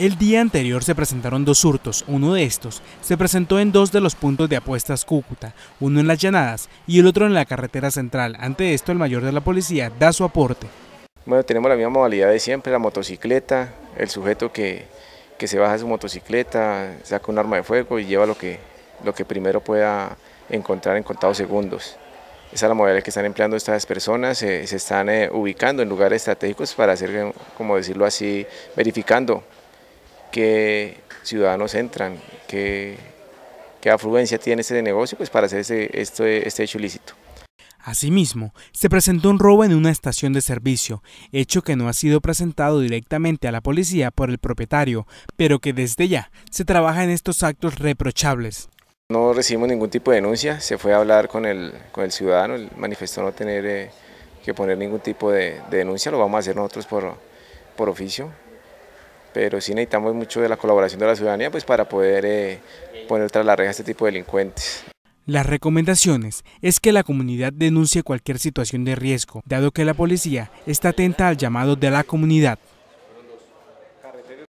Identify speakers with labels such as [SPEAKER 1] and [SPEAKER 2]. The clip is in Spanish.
[SPEAKER 1] El día anterior se presentaron dos hurtos, uno de estos se presentó en dos de los puntos de apuestas Cúcuta, uno en las llanadas y el otro en la carretera central. Ante esto el mayor de la policía da su aporte.
[SPEAKER 2] Bueno, tenemos la misma modalidad de siempre, la motocicleta, el sujeto que, se baja de su motocicleta, saca un arma de fuego y lleva lo que, lo que primero pueda encontrar en contados segundos. Esa es la modalidad que están empleando estas personas, se, están eh, ubicando en lugares estratégicos para hacer, como decirlo así, verificando qué ciudadanos entran, qué, qué afluencia tiene ese negocio pues para hacer este, este, hecho ilícito.
[SPEAKER 1] Asimismo, se presentó un robo en una estación de servicio, hecho que no ha sido presentado directamente a la policía por el propietario, pero que desde ya se trabaja en estos actos reprochables.
[SPEAKER 2] No recibimos ningún tipo de denuncia, se fue a hablar con el, con el ciudadano, manifestó no tener eh, que poner ningún tipo de, denuncia, lo vamos a hacer nosotros por, por oficio, pero sí necesitamos mucho de la colaboración de la ciudadanía pues, para poder eh, poner tras la reja a este tipo de delincuentes.
[SPEAKER 1] Las recomendaciones es que la comunidad denuncie cualquier situación de riesgo, dado que la policía está atenta al llamado de la comunidad.